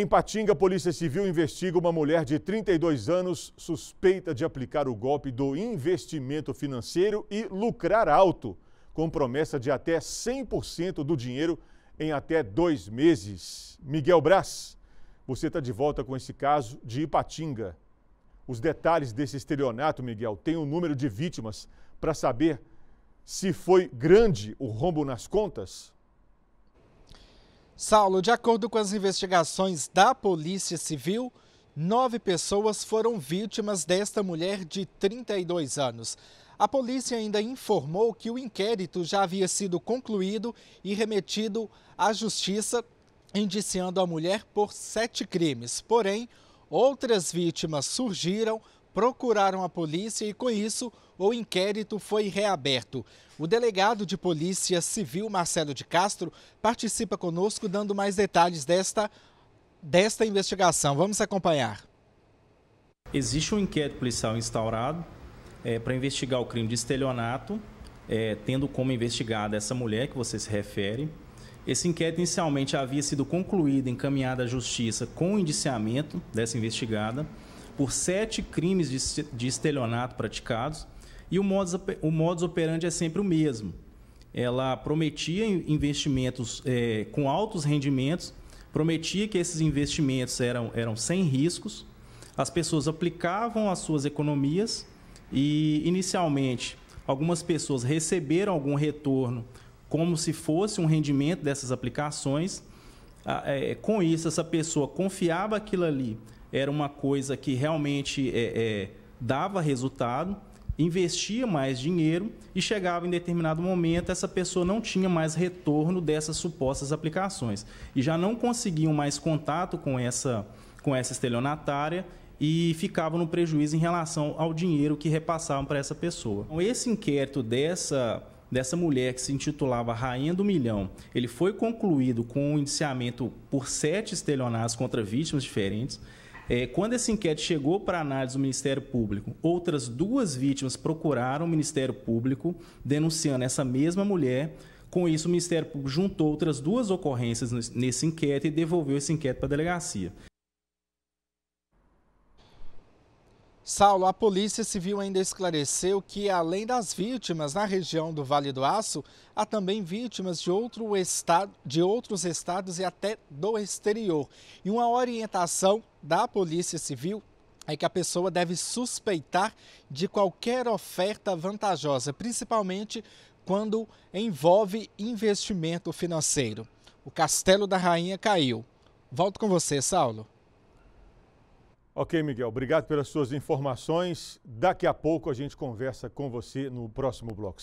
Em Patinga, a Polícia Civil investiga uma mulher de 32 anos suspeita de aplicar o golpe do investimento financeiro e lucrar alto, com promessa de até 100% do dinheiro em até dois meses. Miguel Braz, você está de volta com esse caso de Ipatinga. Os detalhes desse estelionato, Miguel, tem o um número de vítimas para saber se foi grande o rombo nas contas? Saulo, de acordo com as investigações da Polícia Civil, nove pessoas foram vítimas desta mulher de 32 anos. A polícia ainda informou que o inquérito já havia sido concluído e remetido à justiça, indiciando a mulher por sete crimes. Porém, outras vítimas surgiram procuraram a polícia e, com isso, o inquérito foi reaberto. O delegado de Polícia Civil, Marcelo de Castro, participa conosco dando mais detalhes desta, desta investigação. Vamos acompanhar. Existe um inquérito policial instaurado é, para investigar o crime de estelionato, é, tendo como investigada essa mulher que você se refere. Esse inquérito inicialmente havia sido concluído, encaminhado à justiça com o indiciamento dessa investigada por sete crimes de, de estelionato praticados e o modus, o modus operandi é sempre o mesmo. Ela prometia investimentos é, com altos rendimentos, prometia que esses investimentos eram, eram sem riscos, as pessoas aplicavam as suas economias e, inicialmente, algumas pessoas receberam algum retorno como se fosse um rendimento dessas aplicações. Ah, é, com isso, essa pessoa confiava aquilo ali era uma coisa que realmente é, é, dava resultado, investia mais dinheiro e chegava em determinado momento essa pessoa não tinha mais retorno dessas supostas aplicações e já não conseguiam mais contato com essa com essa estelionatária e ficavam no prejuízo em relação ao dinheiro que repassavam para essa pessoa. Então, esse inquérito dessa dessa mulher que se intitulava Rainha do Milhão, ele foi concluído com o um indiciamento por sete estelionatos contra vítimas diferentes. É, quando essa enquete chegou para análise do Ministério Público, outras duas vítimas procuraram o Ministério Público denunciando essa mesma mulher. Com isso, o Ministério Público juntou outras duas ocorrências nesse inquérito e devolveu esse inquérito para a delegacia. Saulo, a Polícia Civil ainda esclareceu que, além das vítimas na região do Vale do Aço, há também vítimas de, outro estado, de outros estados e até do exterior. E uma orientação da Polícia Civil é que a pessoa deve suspeitar de qualquer oferta vantajosa, principalmente quando envolve investimento financeiro. O Castelo da Rainha caiu. Volto com você, Saulo. Ok, Miguel, obrigado pelas suas informações. Daqui a pouco a gente conversa com você no próximo bloco.